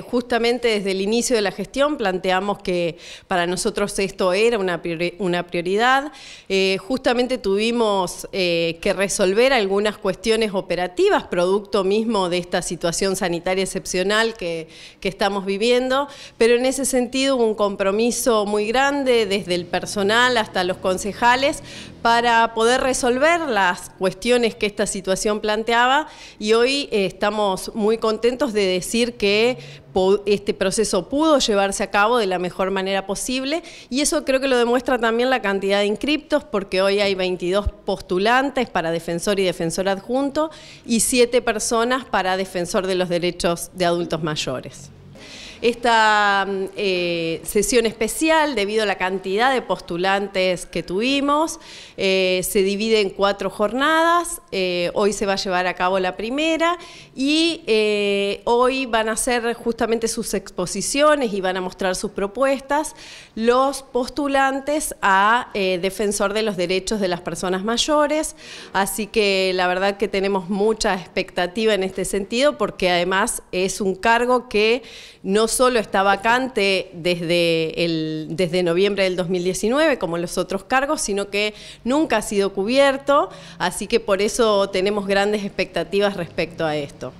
Justamente desde el inicio de la gestión planteamos que para nosotros esto era una, prioridad. Eh, justamente tuvimos eh, que resolver algunas cuestiones operativas, producto mismo de esta situación sanitaria excepcional que, estamos viviendo, pero en ese sentido hubo un compromiso muy grande desde el personal hasta los concejales para poder resolver las cuestiones que esta situación planteaba y hoy eh, estamos muy contentos de decir que este proceso pudo llevarse a cabo de la mejor manera posible y eso creo que lo demuestra también la cantidad de inscriptos porque hoy hay 22 postulantes para defensor y defensor adjunto y 7 personas para defensor de los derechos de adultos mayores esta mm, eh, sesión especial debido a la cantidad de postulantes que tuvimos. Eh, se divide en cuatro jornadas, eh, hoy se va a llevar a cabo la primera y hoy van a hacer justamente sus exposiciones y van a mostrar sus propuestas los postulantes a Defensor de los Derechos de las Personas Mayores, así que la verdad que tenemos mucha expectativa en este sentido porque además es un cargo que no solo está vacante desde, desde noviembre del 2019, como los otros cargos, sino que nunca ha sido cubierto, así que por eso tenemos grandes expectativas respecto a esto.